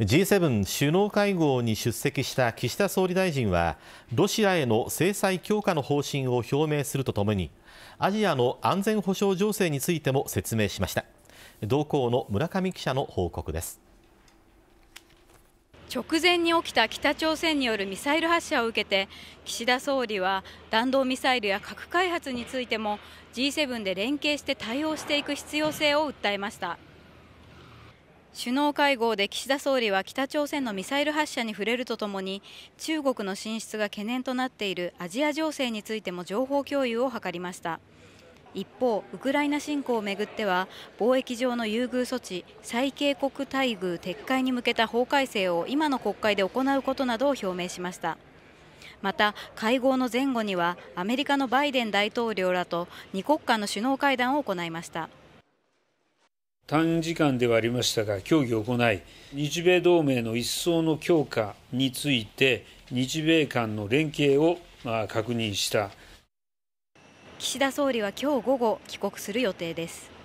G7 首脳会合に出席した岸田総理大臣はロシアへの制裁強化の方針を表明するとともにアジアの安全保障情勢についても説明しました同行の村上記者の報告です直前に起きた北朝鮮によるミサイル発射を受けて岸田総理は弾道ミサイルや核開発についても G7 で連携して対応していく必要性を訴えました首脳会合で岸田総理は北朝鮮のミサイル発射に触れるとともに中国の進出が懸念となっているアジア情勢についても情報共有を図りました一方ウクライナ侵攻をめぐっては貿易上の優遇措置最恵国待遇撤回に向けた法改正を今の国会で行うことなどを表明しましたまた会合の前後にはアメリカのバイデン大統領らと2国間の首脳会談を行いました短時間ではありましたが、協議を行い、日米同盟の一層の強化について、日米間の連携を確認した岸田総理は今日午後、帰国する予定です。